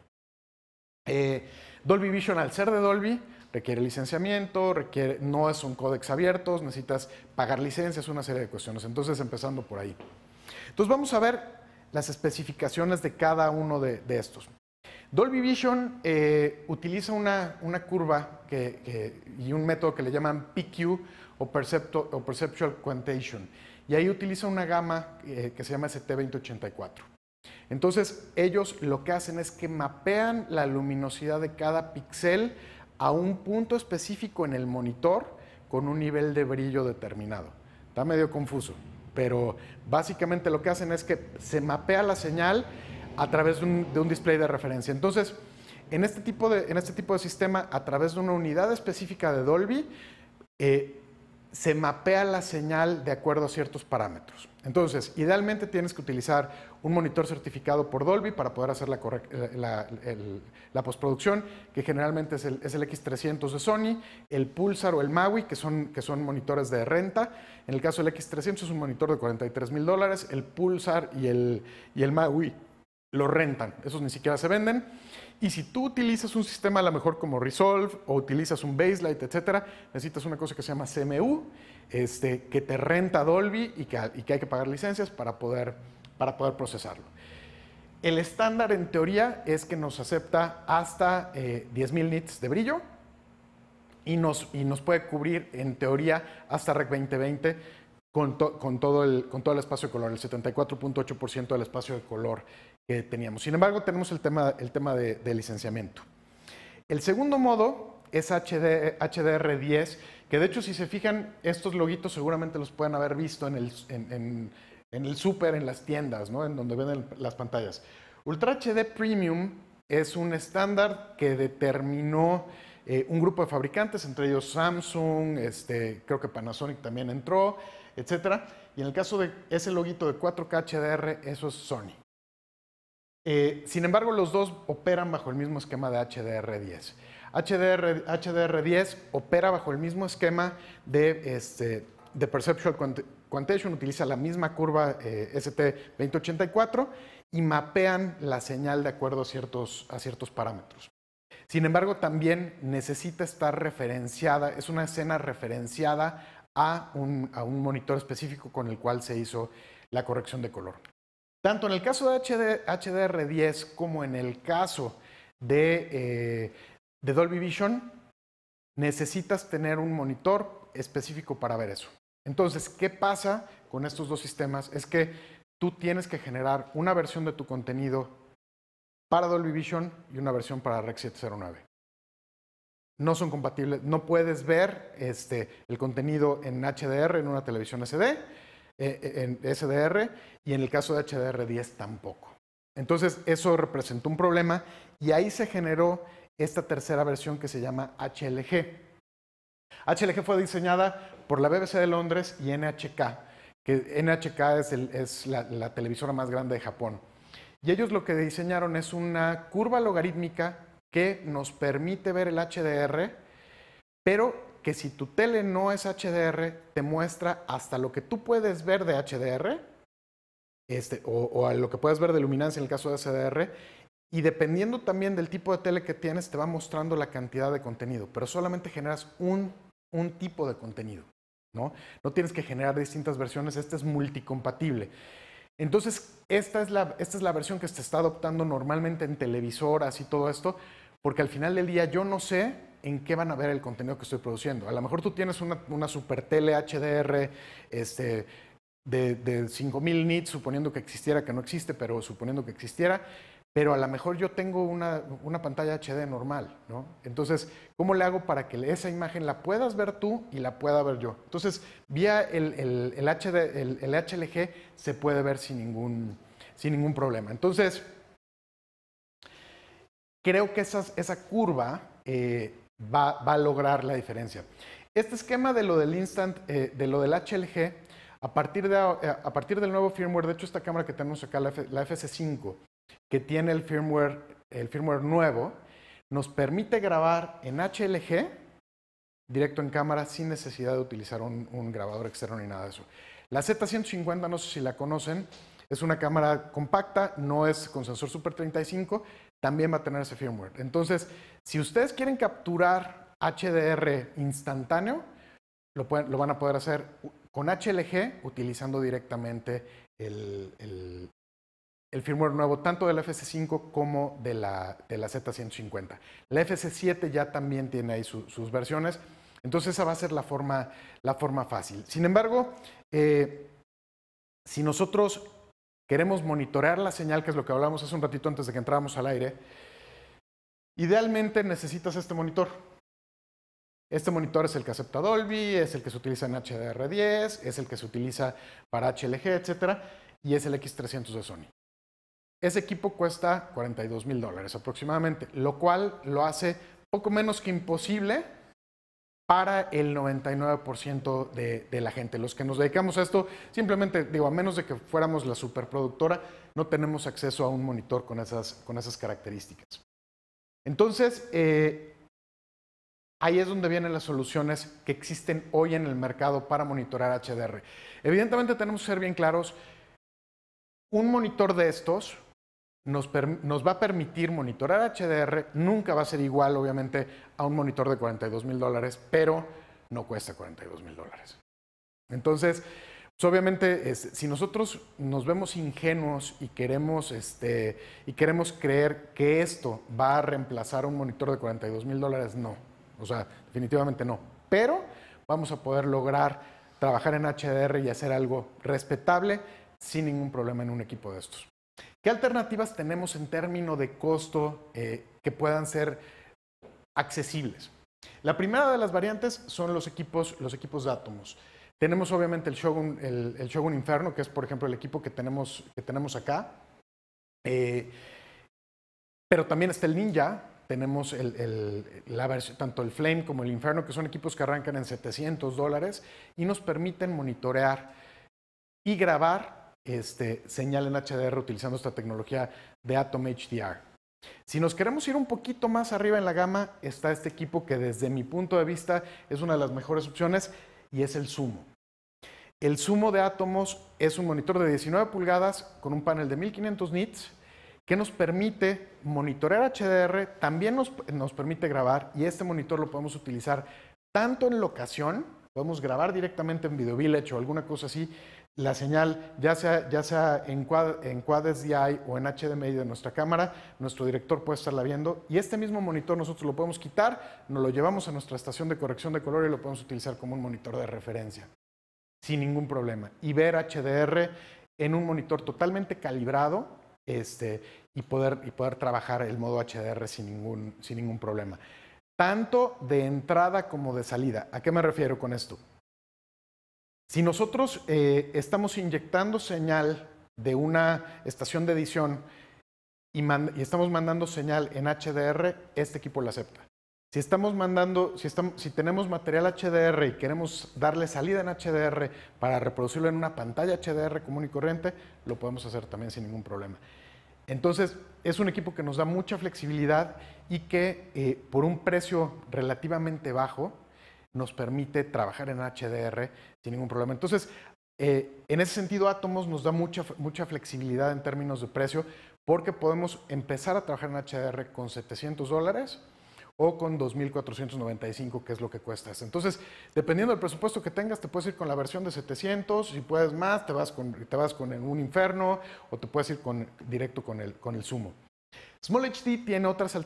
Speaker 1: Eh, Dolby Vision, al ser de Dolby, requiere licenciamiento, requiere, no es un códex abierto, necesitas pagar licencias, una serie de cuestiones. Entonces, empezando por ahí. Entonces, vamos a ver las especificaciones de cada uno de, estos. Dolby Vision eh, utiliza una, curva y un método que le llaman PQ o, Perceptual Quantation. Y ahí utiliza una gama eh, que se llama ST2084. Entonces, ellos lo que hacen es que mapean la luminosidad de cada píxel a un punto específico en el monitor con un nivel de brillo determinado. Está medio confuso. Pero básicamente lo que hacen es que se mapea la señal a través de un, display de referencia. Entonces, en este, tipo de, en este tipo de sistema, a través de una unidad específica de Dolby, eh, se mapea la señal de acuerdo a ciertos parámetros. Entonces, idealmente tienes que utilizar un monitor certificado por Dolby para poder hacer la, postproducción, que generalmente es el, X300 de Sony, el Pulsar o el Maui, que son, monitores de renta. En el caso del X300 es un monitor de 43 mil dólares, el Pulsar y el, y el Maui lo rentan, esos ni siquiera se venden. Y si tú utilizas un sistema a lo mejor como Resolve o utilizas un Baselight, etcétera, necesitas una cosa que se llama CMU, este, que te renta Dolby y que, hay que pagar licencias para poder, para poder procesarlo. El estándar en teoría es que nos acepta hasta 10.000 eh, nits de brillo y nos, y nos puede cubrir en teoría hasta REC 2020 con, con, todo el, con todo el espacio de color. El 74.8% del espacio de color que teníamos. Sin embargo, tenemos el tema, el tema de, licenciamiento. El segundo modo es HDR10, que de hecho si se fijan, estos loguitos seguramente los pueden haber visto en el, en, en, el súper, en las tiendas, en donde venden las pantallas. Ultra HD Premium es un estándar que determinó eh, un grupo de fabricantes, entre ellos Samsung, este, creo que Panasonic también entró, etc. Y en el caso de ese loguito de 4K HDR, eso es Sony. Eh, sin embargo, los dos operan bajo el mismo esquema de HDR10. HDR, 10 hdr 10 opera bajo el mismo esquema de, este, Perceptual Quantation, utiliza la misma curva eh, ST2084 y mapean la señal de acuerdo a ciertos, parámetros. Sin embargo, también necesita estar referenciada, es una escena referenciada a un monitor específico con el cual se hizo la corrección de color. Tanto en el caso de HDR10 como en el caso eh, de, Dolby Vision, necesitas tener un monitor específico para ver eso. Entonces, ¿qué pasa con estos dos sistemas? Es que tú tienes que generar una versión de tu contenido para Dolby Vision y una versión para Rec 709. No son compatibles, no puedes ver este, el contenido en HDR en una televisión SD eh, eh, en SDR y en el caso de HDR10 tampoco. Entonces eso representó un problema y ahí se generó esta tercera versión que se llama HLG. HLG fue diseñada por la BBC de Londres y NHK, que NHK es, la televisora más grande de Japón. Y ellos lo que diseñaron es una curva logarítmica que nos permite ver el HDR, pero que si tu tele no es HDR, te muestra hasta lo que tú puedes ver de HDR, este, o, lo que puedes ver de luminancia en el caso de HDR, y dependiendo también del tipo de tele que tienes, te va mostrando la cantidad de contenido, pero solamente generas un, tipo de contenido, ¿no? No tienes que generar distintas versiones, este es multicompatible. Entonces, esta es, la, esta es la versión que se está adoptando normalmente en televisoras y todo esto, porque al final del día yo no sé en qué van a ver el contenido que estoy produciendo. A lo mejor tú tienes una, super tele HDR este, de, 5000 nits, suponiendo que existiera, que no existe, pero suponiendo que existiera, pero a lo mejor yo tengo una, pantalla HD normal, ¿no? Entonces, ¿cómo le hago para que esa imagen la puedas ver tú y la pueda ver yo? Entonces, vía el, el HLG se puede ver sin ningún, sin ningún problema. Entonces, creo que esa curva eh, va, a lograr la diferencia. Este esquema de lo del instant, eh, de lo del HLG, eh, a partir, del nuevo firmware, de hecho esta cámara que tenemos acá, la, fs FC5, que tiene el firmware, el firmware nuevo, nos permite grabar en HLG directo en cámara sin necesidad de utilizar un, un grabador externo ni nada de eso. La Z150, no sé si la conocen, es una cámara compacta, no es con sensor Super 35, también va a tener ese firmware. Entonces, si ustedes quieren capturar HDR instantáneo, lo, van a poder hacer con HLG utilizando directamente el, firmware nuevo, tanto del FC5 como de la, Z150. La FC7 ya también tiene ahí sus versiones, entonces esa va a ser la forma, fácil. Sin embargo, eh, si nosotros Queremos monitorear la señal, que es lo que hablamos hace un ratito antes de que entráramos al aire. Idealmente necesitas este monitor. Este monitor es el que acepta Dolby, es el que se utiliza en HDR10, es el que se utiliza para HLG, etc. Y es el X300 de Sony. Ese equipo cuesta 42 mil dólares aproximadamente, lo cual lo hace poco menos que imposible para el 99% de, la gente. Los que nos dedicamos a esto, simplemente digo, a menos de que fuéramos la superproductora, no tenemos acceso a un monitor con esas, características. Entonces, eh, ahí es donde vienen las soluciones que existen hoy en el mercado para monitorar HDR. Evidentemente tenemos que ser bien claros, un monitor de estos nos, va a permitir monitorar HDR. Nunca va a ser igual, obviamente, a un monitor de 42 mil dólares, pero no cuesta 42 mil dólares. Entonces, pues, obviamente, si nosotros nos vemos ingenuos y queremos, este, y queremos creer que esto va a reemplazar un monitor de 42 mil dólares, no. O sea, definitivamente no. Pero vamos a poder lograr trabajar en HDR y hacer algo respetable sin ningún problema en un equipo de estos. ¿Qué alternativas tenemos en términos de costo eh, que puedan ser accesibles? La primera de las variantes son los equipos, los equipos de átomos. Tenemos obviamente el Shogun, el, Shogun Inferno, que es por ejemplo el equipo que tenemos, que tenemos acá. Eh, pero también está el Ninja, tenemos la tanto el Flame como el Inferno, que son equipos que arrancan en 700 dólares y nos permiten monitorear y grabar este, señal en HDR utilizando esta tecnología de Atom HDR. Si nos queremos ir un poquito más arriba en la gama, está este equipo que desde mi punto de vista es una de las mejores opciones y es el Sumo. El Sumo de Atomos es un monitor de 19 pulgadas con un panel de 1500 nits que nos permite monitorear HDR, también nos, nos permite grabar y este monitor lo podemos utilizar tanto en locación, podemos grabar directamente en Video Village o alguna cosa así, la señal, ya sea, en, Quad, SDI o en HDMI de nuestra cámara, nuestro director puede estarla viendo y este mismo monitor nosotros lo podemos quitar, nos lo llevamos a nuestra estación de corrección de color y lo podemos utilizar como un monitor de referencia, sin ningún problema. Y ver HDR en un monitor totalmente calibrado este, y, poder, y poder trabajar el modo HDR sin ningún, sin ningún problema. Tanto de entrada como de salida. ¿A qué me refiero con esto? Si nosotros eh, estamos inyectando señal de una estación de edición y, estamos mandando señal en HDR, este equipo la acepta. Si si, tenemos material HDR y queremos darle salida en HDR para reproducirlo en una pantalla HDR común y corriente, lo podemos hacer también sin ningún problema. Entonces, es un equipo que nos da mucha flexibilidad y que eh, por un precio relativamente bajo, nos permite trabajar en HDR sin ningún problema. Entonces, eh, en ese sentido, Atomos nos da mucha, mucha flexibilidad en términos de precio porque podemos empezar a trabajar en HDR con 700 dólares o con 2.495, que es lo que cuesta. Entonces, dependiendo del presupuesto que tengas, te puedes ir con la versión de 700, si puedes más, te vas con, te vas con un inferno o te puedes ir directo con el, con el sumo. Small HD tiene otras,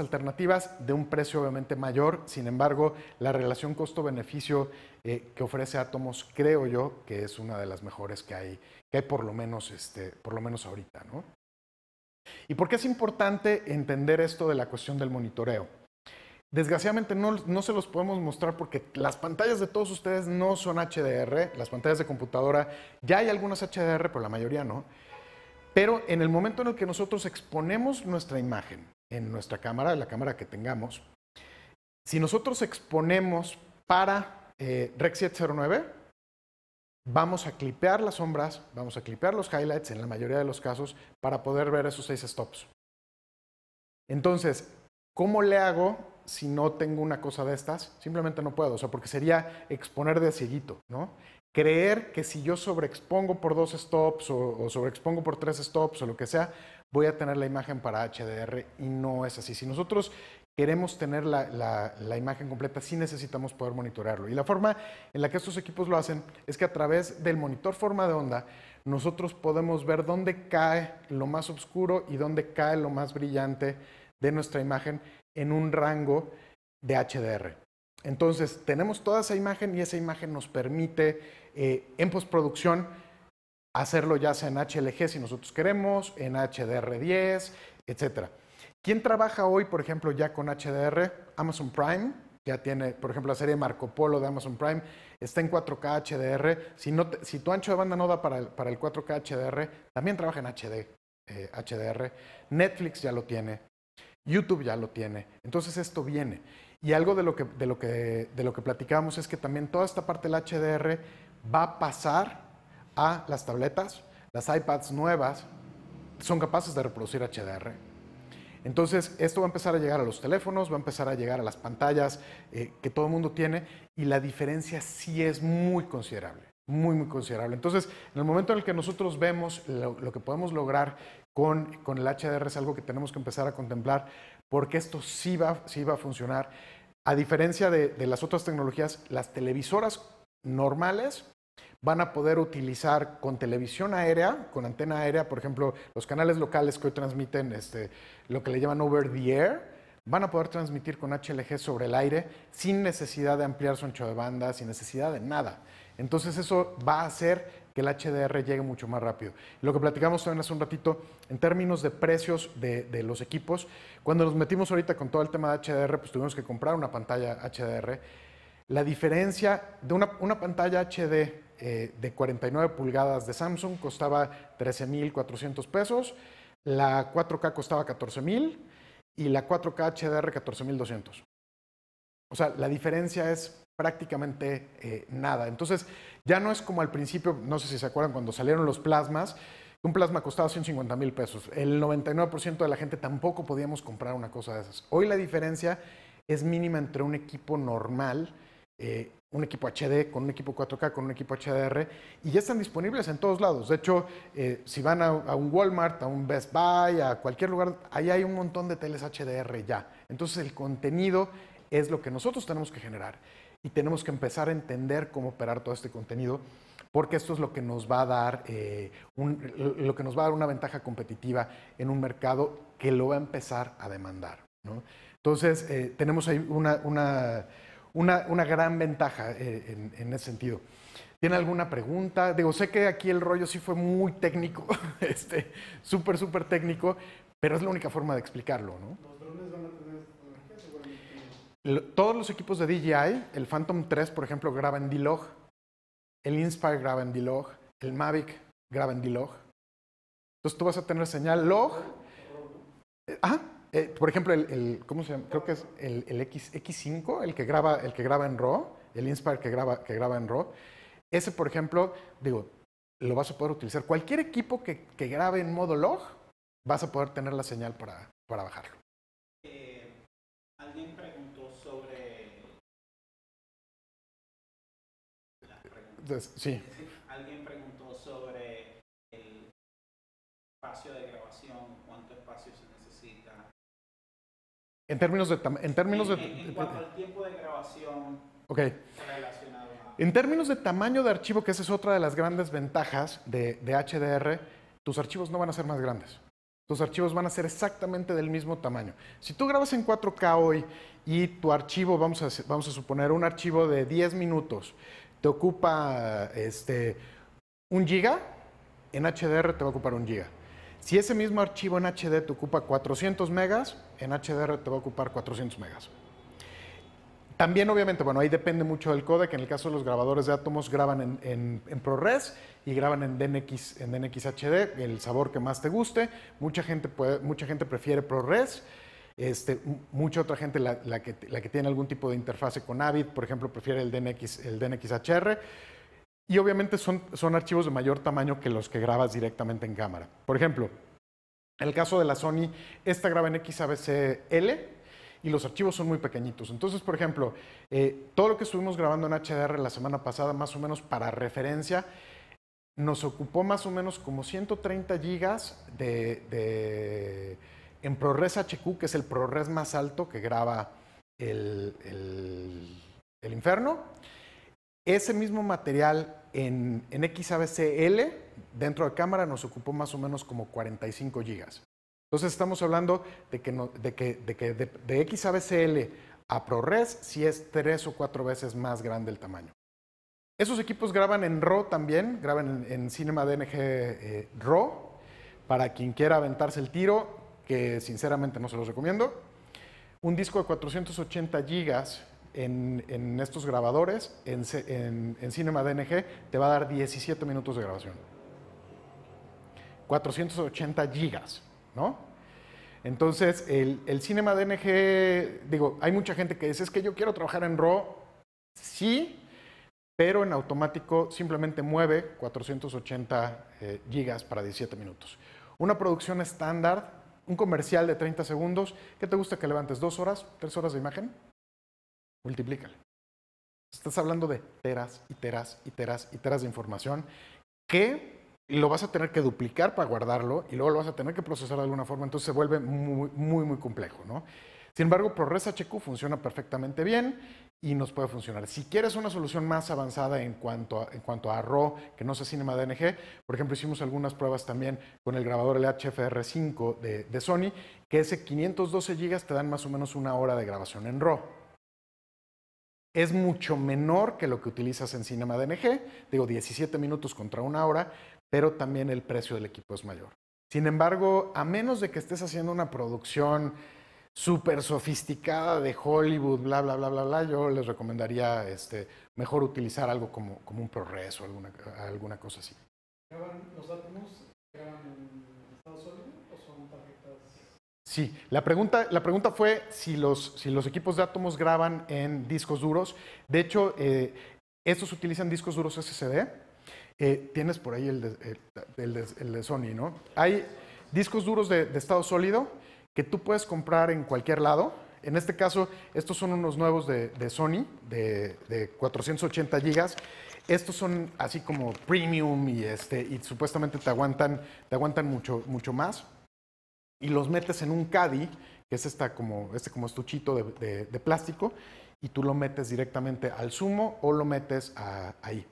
Speaker 1: alternativas de un precio obviamente mayor, sin embargo, la relación costo-beneficio eh, que ofrece Atomos creo yo que es una de las mejores que hay, que hay este, por, lo menos, ahorita. ¿no? ¿Y por qué es importante entender esto de la cuestión del monitoreo? Desgraciadamente no, no, se los podemos mostrar porque las pantallas de todos ustedes no son HDR, las pantallas de computadora, ya hay algunas HDR, pero la mayoría no. Pero en el momento en el que nosotros exponemos nuestra imagen en nuestra cámara, en la cámara que tengamos, si nosotros exponemos para eh, Rec 709, vamos a clipear las sombras, vamos a clipear los highlights en la mayoría de los casos para poder ver esos seis stops. Entonces, ¿cómo le hago si no tengo una cosa de estas? Simplemente no puedo, o sea, porque sería exponer de cieguito, ¿no? creer que si yo sobreexpongo por dos stops o, sobreexpongo por tres stops o lo que sea, voy a tener la imagen para HDR y no es así. Si nosotros queremos tener la, imagen completa, sí necesitamos poder monitorearlo. Y la forma en la que estos equipos lo hacen es que a través del monitor forma de onda, nosotros podemos ver dónde cae lo más oscuro y dónde cae lo más brillante de nuestra imagen en un rango de HDR. Entonces, tenemos toda esa imagen y esa imagen nos permite eh, en postproducción, hacerlo ya sea en HLG si nosotros queremos, en HDR10, etc. ¿Quién trabaja hoy, por ejemplo, ya con HDR? Amazon Prime, ya tiene, por ejemplo, la serie Marco Polo de Amazon Prime, está en 4K HDR. Si, no tu ancho de banda no da para el, 4K HDR, también trabaja en HD, HDR. Eh, Netflix ya lo tiene, YouTube ya lo tiene. Entonces esto viene. Y algo de lo que, de de lo que platicábamos es que también toda esta parte del HDR va a pasar a las tabletas, las iPads nuevas son capaces de reproducir HDR. Entonces, esto va a empezar a llegar a los teléfonos, va a empezar a llegar a las pantallas eh, que todo el mundo tiene y la diferencia sí es muy considerable, muy, muy considerable. Entonces, en el momento en el que nosotros vemos lo, que podemos lograr con, el HDR es algo que tenemos que empezar a contemplar porque esto sí va, a funcionar. A diferencia de las otras tecnologías, las televisoras normales van a poder utilizar con televisión aérea, con antena aérea, por ejemplo, los canales locales que hoy transmiten este, lo que le llaman over the air, van a poder transmitir con HLG sobre el aire sin necesidad de ampliar su ancho de banda, sin necesidad de nada. Entonces eso va a hacer que el HDR llegue mucho más rápido. Lo que platicamos también hace un ratito, en términos de precios de, los equipos, cuando nos metimos ahorita con todo el tema de HDR, pues tuvimos que comprar una pantalla HDR. La diferencia de una pantalla HD eh, de 49 pulgadas de Samsung costaba 13.400 pesos, la 4K costaba 14.000 y la 4K HDR 14.200. O sea, la diferencia es prácticamente eh, nada. Entonces, ya no es como al principio, no sé si se acuerdan cuando salieron los plasmas, un plasma costaba $150,000 pesos. El 99% de la gente tampoco podíamos comprar una cosa de esas. Hoy la diferencia es mínima entre un equipo normal eh, un equipo HD, con un equipo 4K, con un equipo HDR, y ya están disponibles en todos lados. De hecho, eh, si van a, un Walmart, a un Best Buy, a cualquier lugar, ahí hay un montón de teles HDR ya. Entonces el contenido es lo que nosotros tenemos que generar y tenemos que empezar a entender cómo operar todo este contenido porque esto es lo que nos va a dar eh, lo que nos va a dar una ventaja competitiva en un mercado que lo va a empezar a demandar. Entonces, tenemos ahí una una, gran ventaja eh, en, ese sentido. ¿Tiene alguna pregunta? Digo, sé que aquí el rollo sí fue muy técnico, este, súper, súper técnico, pero es la única forma de explicarlo, ¿no? Todos los equipos de DJI, el Phantom 3, por ejemplo, graba en D-Log, el Inspire graba en D-Log, el Mavic graba en D-Log. Entonces tú vas a tener señal log. Eh, ¿Ah? Eh, por ejemplo, el, ¿cómo se Creo que es el, X, 5 el que graba, el que graba en RAW, el Inspire que graba, que graba en RAW. Ese, por ejemplo, digo, lo vas a poder utilizar. Cualquier equipo que, grabe en modo log, vas a poder tener la señal para, bajarlo. Eh,
Speaker 2: alguien preguntó sobre... sí. Alguien preguntó sobre el espacio de grabación
Speaker 1: En términos de... En, términos de, En términos de tamaño de archivo, que esa es otra de las grandes ventajas de, HDR, tus archivos no van a ser más grandes. Tus archivos van a ser exactamente del mismo tamaño. Si tú grabas en 4K hoy y tu archivo, vamos a, vamos a suponer un archivo de 10 minutos, te ocupa este, un giga, en HDR te va a ocupar un giga. Si ese mismo archivo en HD te ocupa 400 megas, en HDR te va a ocupar 400 megas. También, obviamente, bueno, ahí depende mucho del codec. En el caso de los grabadores de átomos, graban en, ProRes y graban en DNX, HD, el sabor que más te guste. Mucha gente, mucha gente prefiere ProRes. Este, mucha otra gente, la, que, tiene algún tipo de interfase con Avid, por ejemplo, prefiere el DNX, el DNX HR. Y obviamente son, archivos de mayor tamaño que los que grabas directamente en cámara. Por ejemplo, el caso de la Sony, esta graba en xavc l y los archivos son muy pequeñitos. Entonces, por ejemplo, eh, todo lo que estuvimos grabando en HDR la semana pasada, más o menos para referencia, nos ocupó más o menos como 130 gigas de, en ProRes HQ, que es el ProRes más alto que graba el, el, el Inferno. Ese mismo material en, en XABCL, dentro de cámara, nos ocupó más o menos como 45 gigas. Entonces estamos hablando de que, de, que, de, XABCL a ProRes si es tres o cuatro veces más grande el tamaño. Esos equipos graban en RAW también, graban en, Cinema DNG eh, RAW, para quien quiera aventarse el tiro, que sinceramente no se los recomiendo. Un disco de 480 gigas en, estos grabadores, en, en, Cinema DNG, te va a dar 17 minutos de grabación. 480 gigas, ¿no? Entonces, el, el Cinema DNG, digo, hay mucha gente que dice, es que yo quiero trabajar en RAW. Sí, pero en automático simplemente mueve 480 eh, gigas para 17 minutos. Una producción estándar, un comercial de 30 segundos, ¿qué te gusta que levantes? ¿Dos horas? ¿Tres horas de imagen? multiplícale. Estás hablando de teras y teras y teras y teras de información que lo vas a tener que duplicar para guardarlo y luego lo vas a tener que procesar de alguna forma, entonces se vuelve muy, muy, muy complejo, Sin embargo, ProRes HQ funciona perfectamente bien y nos puede funcionar. Si quieres una solución más avanzada en cuanto a, en RAW, que no sea Cinema DNG, por ejemplo, hicimos algunas pruebas también con el grabador LHFR5 de, de Sony, que ese 512 GB te dan más o menos una hora de grabación en RAW es mucho menor que lo que utilizas en Cinema DNG, digo 17 minutos contra una hora, pero también el precio del equipo es mayor. Sin embargo, a menos de que estés haciendo una producción súper sofisticada de Hollywood, bla, bla, bla, bla, bla, yo les recomendaría este, mejor utilizar algo como, un ProRes o alguna, cosa así. Sí, la pregunta, fue si los, si los equipos de átomos graban en discos duros. De hecho, eh, estos utilizan discos duros SSD. Eh, tienes por ahí eh, el de, Sony, ¿no? Hay discos duros de, estado sólido que tú puedes comprar en cualquier lado. En este caso, estos son unos nuevos de, Sony, de, 480 gigas. Estos son así como premium y, este, y supuestamente te aguantan, te aguantan mucho, mucho más y los metes en un caddy, que es esta como, este como estuchito de, de, plástico, y tú lo metes directamente al sumo o lo metes ahí.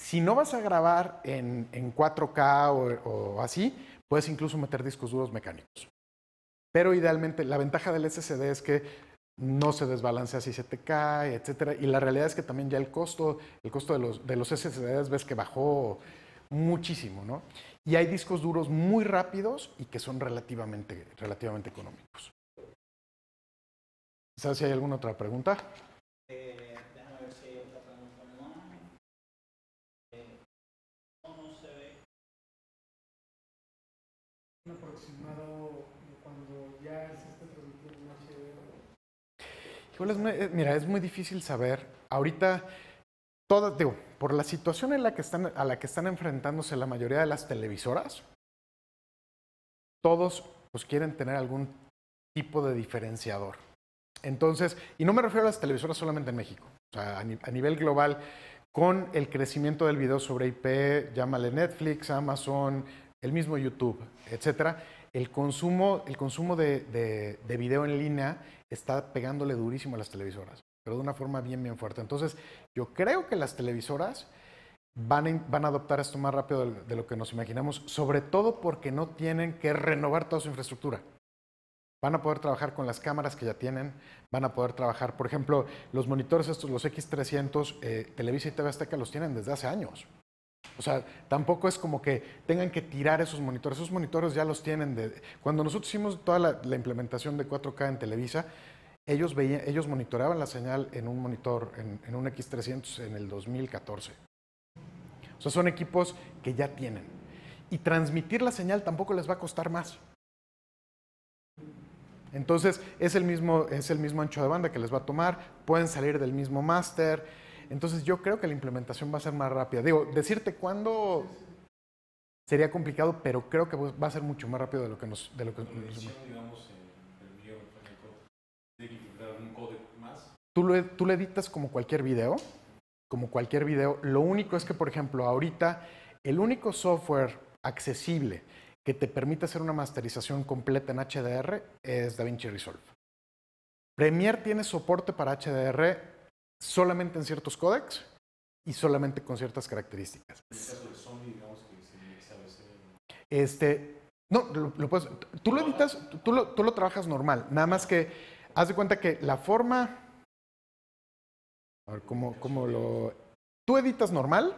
Speaker 1: Si no vas a grabar en, en 4K o, así, puedes incluso meter discos duros mecánicos. Pero idealmente, la ventaja del SSD es que no se desbalancea si se te cae, etc. Y la realidad es que también ya el costo, el costo de los, de los SSDs ves que bajó muchísimo, ¿no? Y hay discos duros muy rápidos y que son relativamente, relativamente económicos. ¿Sabes si hay alguna otra pregunta.
Speaker 2: Eh, déjame ver si hay otra pregunta Eh, ¿Cómo se ve? Un aproximado de
Speaker 1: cuando ya se está transmitiendo en HD. Eh, mira, es muy difícil saber. Ahorita todas, digo, por la situación en la que están, a la que están enfrentándose la mayoría de las televisoras, todos pues, quieren tener algún tipo de diferenciador. Entonces, y no me refiero a las televisoras solamente en México, o sea, a, nivel global, con el crecimiento del video sobre IP, llámale Netflix, Amazon, el mismo YouTube, etcétera, el consumo, el consumo de video en línea está pegándole durísimo a las televisoras pero de una forma bien, bien fuerte. Entonces, yo creo que las televisoras van a, van a adoptar esto más rápido de, lo que nos imaginamos, sobre todo porque no tienen que renovar toda su infraestructura. Van a poder trabajar con las cámaras que ya tienen, van a poder trabajar, por ejemplo, los monitores estos, los X300, eh, Televisa y TV Azteca los tienen desde hace años. O sea, tampoco es como que tengan que tirar esos monitores. Esos monitores ya los tienen. De, cuando nosotros hicimos toda la implementación de 4K en Televisa, ellos, veían, ellos monitoraban la señal en un monitor, en, un X300 en el 2014. O sea, son equipos que ya tienen. Y transmitir la señal tampoco les va a costar más. Entonces, es el mismo, es el mismo ancho de banda que les va a tomar, pueden salir del mismo máster. Entonces, yo creo que la implementación va a ser más rápida. Digo, decirte cuándo sería complicado, pero creo que va a ser mucho más rápido de lo que nos... De lo que nos... tú lo, editas como cualquier video, como cualquier video. Lo único es que, por ejemplo, ahorita el único software accesible que te permite hacer una masterización completa en HDR es DaVinci Resolve. Premiere tiene soporte para HDR solamente en ciertos codecs y solamente con ciertas características. el Este, no, lo, puedes, tú lo editas, tú lo trabajas normal, nada más que haz de cuenta que la forma a ver, ¿cómo, lo...? Tú editas normal,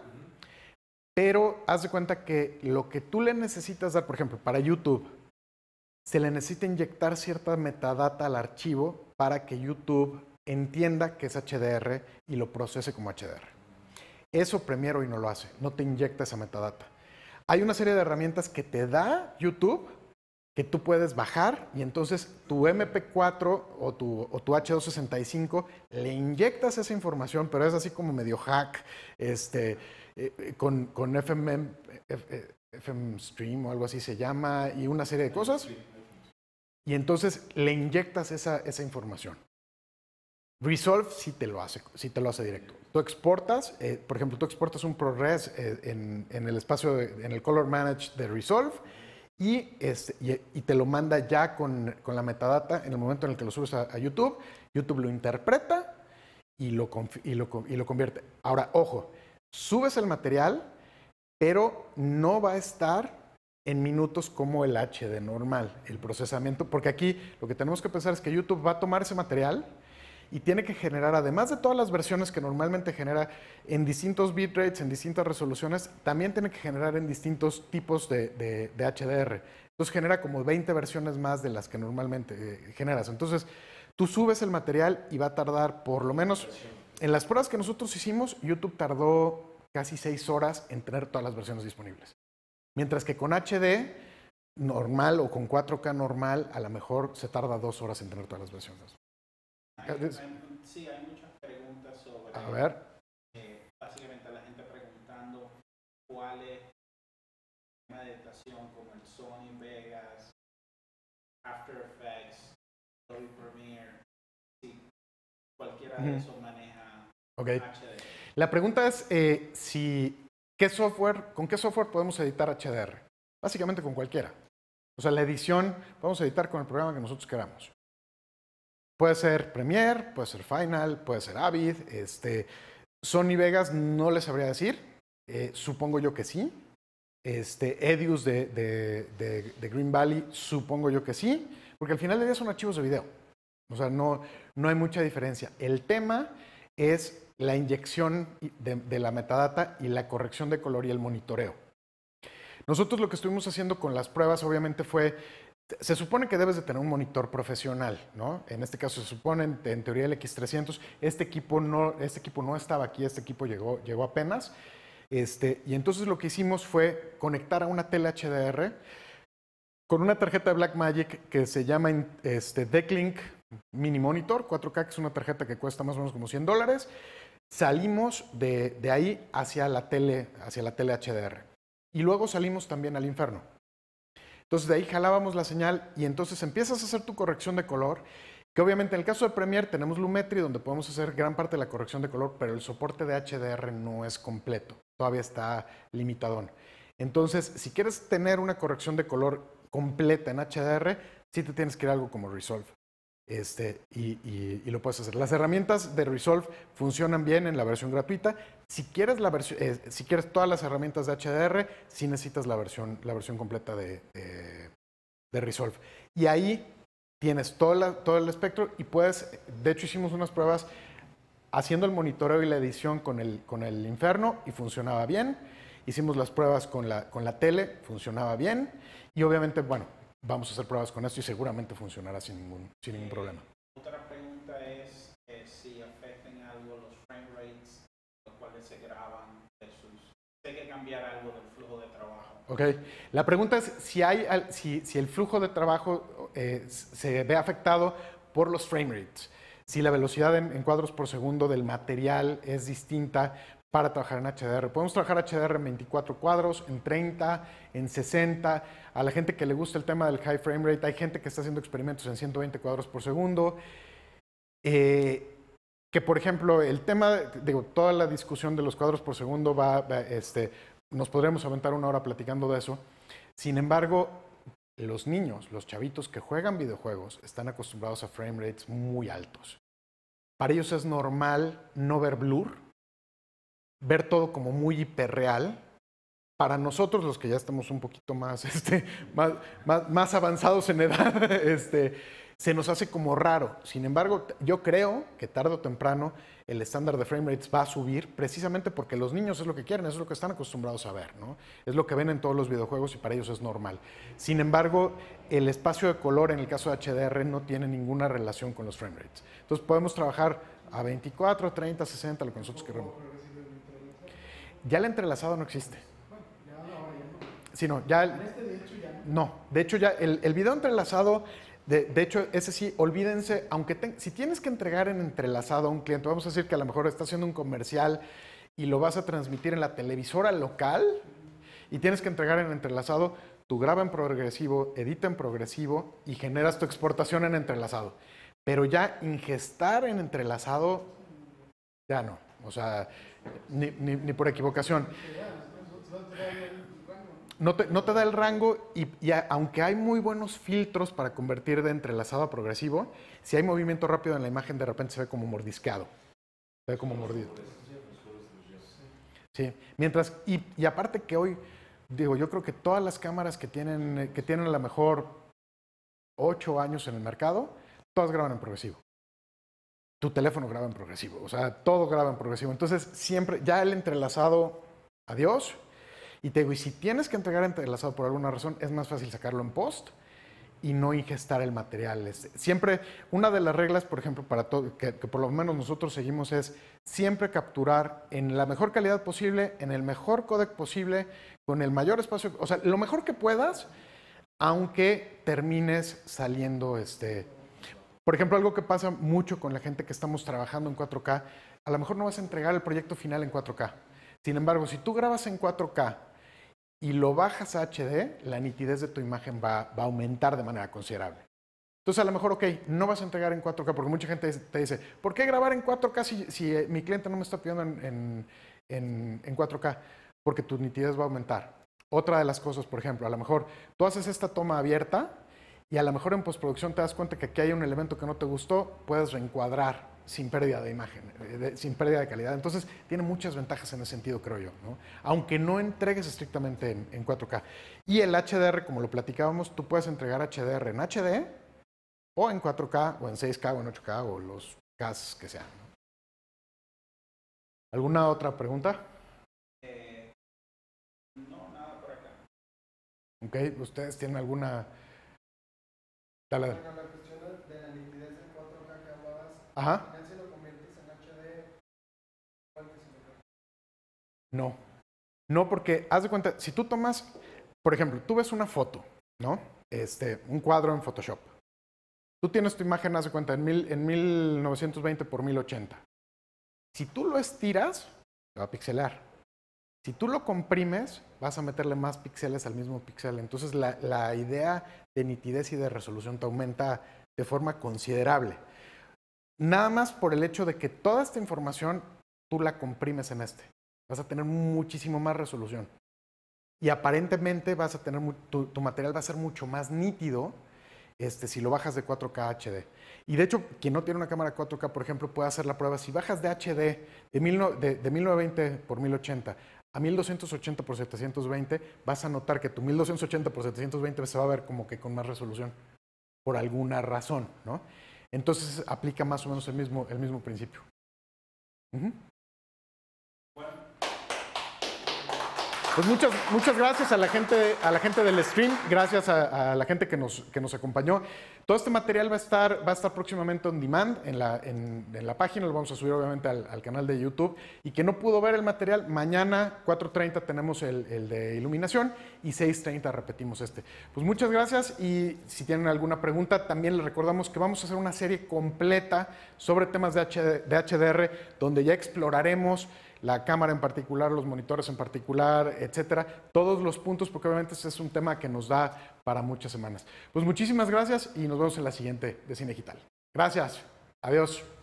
Speaker 1: pero haz de cuenta que lo que tú le necesitas dar, por ejemplo, para YouTube, se le necesita inyectar cierta metadata al archivo para que YouTube entienda que es HDR y lo procese como HDR. Eso Premiere hoy no lo hace, no te inyecta esa metadata. Hay una serie de herramientas que te da YouTube que tú puedes bajar y entonces tu MP4 o tu, o H265 le inyectas esa información, pero es así como medio hack, este, eh, con, con FM, eh, Stream o algo así se llama, y una serie de cosas. Y entonces le inyectas esa, esa información. Resolve sí te lo hace, si te lo hace directo. Tú exportas, eh, por ejemplo, tú exportas un ProRes en, el espacio, en el Color Manage de Resolve este, y, te lo manda ya con, la metadata en el momento en el que lo subes a, YouTube. YouTube lo interpreta y lo, y lo, y lo convierte. Ahora, ojo, subes el material, pero no va a estar en minutos como el HD normal, el procesamiento, porque aquí lo que tenemos que pensar es que YouTube va a tomar ese material, y tiene que generar, además de todas las versiones que normalmente genera en distintos bitrates, en distintas resoluciones, también tiene que generar en distintos tipos de, HDR. Entonces genera como 20 versiones más de las que normalmente eh, generas. Entonces tú subes el material y va a tardar por lo menos... En las pruebas que nosotros hicimos, YouTube tardó casi 6 horas en tener todas las versiones disponibles. Mientras que con HD normal o con 4K normal, a lo mejor se tarda 2 horas en tener todas las versiones
Speaker 2: sí, hay muchas preguntas sobre. A ver. Eh, básicamente, la gente preguntando cuál es el tema de editación, como el Sony Vegas,
Speaker 1: After Effects, Adobe Premiere, si cualquiera de esos maneja HDR. La pregunta es eh, si ¿qué software, con qué software podemos editar HDR. Básicamente con cualquiera. O sea, la edición vamos a editar con el programa que nosotros queramos. Puede ser Premiere, puede ser Final, puede ser Avid. Este, Sony Vegas no les sabría decir. Eh, supongo yo que sí. Este, Edius de, Green Valley, supongo yo que sí. Porque al final de día son archivos de video. O sea, no, no hay mucha diferencia. El tema es la inyección de la metadata y la corrección de color y el monitoreo. Nosotros lo que estuvimos haciendo con las pruebas obviamente fue se supone que debes de tener un monitor profesional, ¿no? En este caso se supone, en, teoría, el X300. Este equipo no, este equipo no estaba aquí, este equipo llegó, llegó apenas. Este, y entonces lo que hicimos fue conectar a una tele HDR con una tarjeta de Blackmagic que se llama este, Decklink Mini Monitor 4K, que es una tarjeta que cuesta más o menos como 100 dólares. Salimos de, ahí hacia la, tele, hacia la tele HDR. Y luego salimos también al infierno. Entonces de ahí jalábamos la señal y entonces empiezas a hacer tu corrección de color, que obviamente en el caso de Premiere tenemos Lumetri donde podemos hacer gran parte de la corrección de color, pero el soporte de HDR no es completo, todavía está limitado Entonces, si quieres tener una corrección de color completa en HDR, sí te tienes que ir a algo como Resolve. Este, y, y, lo puedes hacer. Las herramientas de Resolve funcionan bien en la versión gratuita. Eh, si quieres, todas las herramientas de HDR, sí necesitas la versión, la versión completa de, Resolve. Y ahí tienes todo, el espectro y puedes, de hecho hicimos unas pruebas haciendo el monitoreo y la edición con el, con el Inferno y funcionaba bien. Hicimos las pruebas con la, con la tele, funcionaba bien. Y obviamente, bueno, vamos a hacer pruebas con esto y seguramente funcionará sin ningún, sin ningún problema. hay que cambiar algo del flujo de trabajo. Ok, la pregunta es si, hay, si, el flujo de trabajo eh, se ve afectado por los frame rates, si la velocidad en, cuadros por segundo del material es distinta para trabajar en HDR. Podemos trabajar HDR en 24 cuadros, en 30, en 60. A la gente que le gusta el tema del high frame rate, hay gente que está haciendo experimentos en 120 cuadros por segundo. Eh, que por ejemplo el tema, digo, toda la discusión de los cuadros por segundo va, este, nos podremos aventar una hora platicando de eso. Sin embargo, los niños, los chavitos que juegan videojuegos, están acostumbrados a frame rates muy altos. Para ellos es normal no ver blur, ver todo como muy hiperreal. Para nosotros, los que ya estamos un poquito más, este, más, más avanzados en edad, este, se nos hace como raro. Sin embargo, yo creo que tarde o temprano el estándar de frame rates va a subir precisamente porque los niños es lo que quieren, es lo que están acostumbrados a ver, ¿no? Es lo que ven en todos los videojuegos y para ellos es normal. Sin embargo, el espacio de color en el caso de HDR no tiene ninguna relación con los frame rates. Entonces podemos trabajar a 24, 30, 60, lo que nosotros queremos. Ya el entrelazado no existe. Sí, no, ya... Este, no, de hecho ya el video entrelazado de, hecho, ese sí, olvídense, aunque si tienes que entregar en entrelazado a un cliente, vamos a decir que a lo mejor está haciendo un comercial y lo vas a transmitir en la televisora local y tienes que entregar en entrelazado, tú graba en progresivo, edita en progresivo y generas tu exportación en entrelazado. Pero ya ingestar en entrelazado, ya no. O sea, ni, ni por equivocación no te, da el rango y, aunque hay muy buenos filtros para convertir de entrelazado a progresivo, si hay movimiento rápido en la imagen, de repente se ve como mordisqueado. Se ve como mordido. Sí, mientras, y, aparte que hoy, digo, yo creo que todas las cámaras que tienen, que tienen a mejor ocho años en el mercado, todas graban en progresivo. Tu teléfono graba en progresivo, o sea, todo graba en progresivo. Entonces, siempre, ya el entrelazado, adiós, y te digo, y si tienes que entregar entrelazado por alguna razón, es más fácil sacarlo en post y no ingestar el material. siempre, una de las reglas, por ejemplo, para que, que, por lo menos nosotros seguimos es siempre capturar en la mejor calidad posible, en el mejor codec posible, con el mayor espacio, o sea, lo mejor que puedas, aunque termines saliendo este. Por ejemplo, algo que pasa mucho con la gente que estamos trabajando en 4K, a lo mejor no vas a entregar el proyecto final en 4K. Sin embargo, si tú grabas en 4K y lo bajas a HD, la nitidez de tu imagen va, a aumentar de manera considerable. Entonces, a lo mejor, ok, no vas a entregar en 4K, porque mucha gente te dice, ¿por qué grabar en 4K si, eh, mi cliente no me está pidiendo en, en, en 4K? Porque tu nitidez va a aumentar. Otra de las cosas, por ejemplo, a lo mejor tú haces esta toma abierta y a lo mejor en postproducción te das cuenta que aquí hay un elemento que no te gustó, puedes reencuadrar sin pérdida de imagen, eh, sin pérdida de calidad. Entonces, tiene muchas ventajas en ese sentido, creo yo, ¿no? aunque no entregues estrictamente en, 4K. Y el HDR, como lo platicábamos, tú puedes entregar HDR en HD o en 4K o en 6K o en 8K o los Ks que sean.
Speaker 2: ¿Alguna otra pregunta? Eh, no, nada por acá.
Speaker 1: Ok, ¿ustedes tienen alguna... Ajá. No. No, porque haz de cuenta, si tú tomas, por ejemplo, tú ves una foto, ¿no? Este, un cuadro en Photoshop. Tú tienes tu imagen, haz de cuenta, en, 1920 por 1080. Si tú lo estiras, va a pixelar. Si tú lo comprimes, vas a meterle más píxeles al mismo píxel. Entonces la, idea de nitidez y de resolución te aumenta de forma considerable. Nada más por el hecho de que toda esta información tú la comprimes en este vas a tener muchísimo más resolución. Y aparentemente a tu, material va a ser mucho más nítido este, si lo bajas de 4K HD. Y de hecho, quien no tiene una cámara 4K, por ejemplo, puede hacer la prueba. Si bajas de HD de, 1920 por 1080 a 1280 por 720, vas a notar que tu 1280 por 720 se va a ver como que con más resolución, por alguna razón, ¿no? Entonces aplica más o menos el mismo, principio. Pues muchas, muchas gracias a la, gente, a la gente del stream, gracias a, la gente que nos, nos acompañó. Todo este material va a estar, va a próximamente on demand en la, página, lo vamos a subir obviamente al, canal de YouTube. Y que no pudo ver el material, mañana 4.30 tenemos el, de iluminación y 6.30 repetimos este. Pues muchas gracias y si tienen alguna pregunta, también les recordamos que vamos a hacer una serie completa sobre temas de, de HDR, donde ya exploraremos la cámara en particular, los monitores en particular, etcétera. Todos los puntos, porque obviamente ese es un tema que nos da para muchas semanas. Pues muchísimas gracias y nos vemos en la siguiente de Cine Digital. Gracias. Adiós.